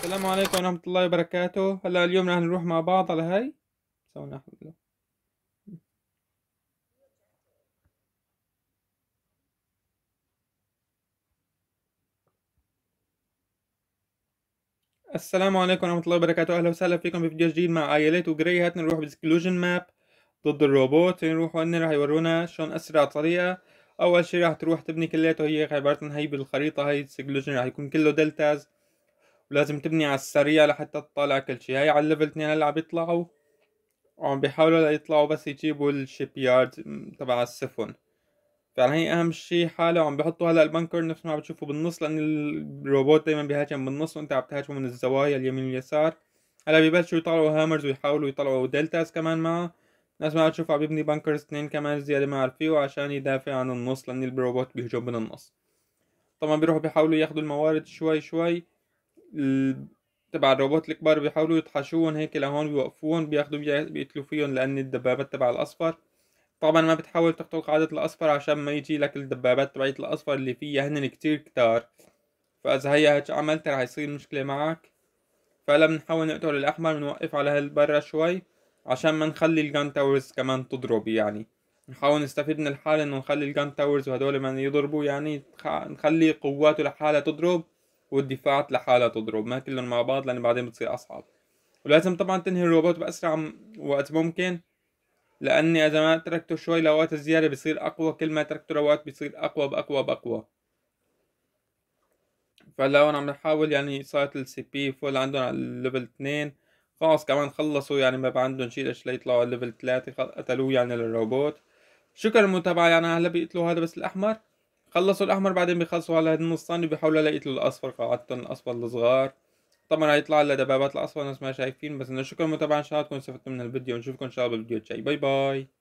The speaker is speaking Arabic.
السلام عليكم ورحمة الله وبركاته هلا اليوم رح نروح مع بعض على هاي سوينا حمله السلام عليكم ورحمة الله وبركاته أهلا وسهلا فيكم بفيديو جديد مع آيلات وجري هات نروح بالسكلوجن ماب ضد الروبوت نروح هن رح يورونا شلون أسرع طريقة أول شي رح تروح تبني كلياته هي عبارة عن هي بالخريطة هي السكلوجن رح يكون كله دلتاز ولازم تبني على السريع لحتى تطلع كل شي هاي على الليفل 2 هلا عم يطلعوا وعم بيحاولوا يطلعوا بس يجيبوا الشيب يارد تبع السفن فعلا هي اهم شي حاله وعم بحطوا هلا البنكر نفس ما عم بتشوفوا بالنص لان الروبوت دايما بيهاجم بالنص وانت عم تهاجمه من الزوايا اليمين واليسار هلا ببلشوا يطلعوا هامرز ويحاولوا يطلعوا دلتاز كمان معه نفس ما تشوفوا عم يبني بنكرز اثنين كمان زيادة مع الفيو عشان يدافع عن النص لأن البروبوت بيهجم من النص طبعا بيروحوا بيحاولوا ياخدوا الموارد شوي شوي تبع الروبوت الكبار بيحاولوا يطحشوهم هيك لهون بيوقفوهم بياخدوا بيقتلوا فيهم لان الدبابات تبع الاصفر طبعا ما بتحاول تخترق قاعدة الاصفر عشان ما يجي لك الدبابات تبعية الاصفر اللي فيها هن كتير كتار فاذا هي هيك عملتها رح يصير مشكلة معك فلا بنحاول نقتل الاحمر بنوقف على هالبرة شوي عشان ما نخلي الجان تاورز كمان تضرب يعني نحاول نستفيد من الحالة انه نخلي الجان تاورز وهدول ما يضربوا يعني نخلي قواته لحالها تضرب والدفاعات لحالها تضرب ما كلهم مع بعض لان بعدين بتصير اصعب ولازم طبعا تنهي الروبوت باسرع وقت ممكن لاني اذا ما تركته شوي لوقت زياده بصير اقوى كل ما تركته لوقت بصير اقوى باقوى باقوى فلا هون عم نحاول يعني صارت السي بي فول عندهم على الليفل 2 خلاص كمان خلصوا يعني ما عندهم شيء ليش ليطلعوا على الليفل 3 قتلوه يعني للروبوت شكرا للمتابعه يعني هلا بيقتلوا هذا بس الاحمر خلصوا الاحمر بعدين بيخلصوا على هاد النص بحاول بيحاولوا له الاصفر قاعدة الاصفر الصغار طبعا هيطلع على دبابات الاصفر نفس ما شايفين بس انه شكرا متابعه ان شاء الله تكونوا استفدتوا من الفيديو ونشوفكم ان شاء الله بالفيديو الجاي باي باي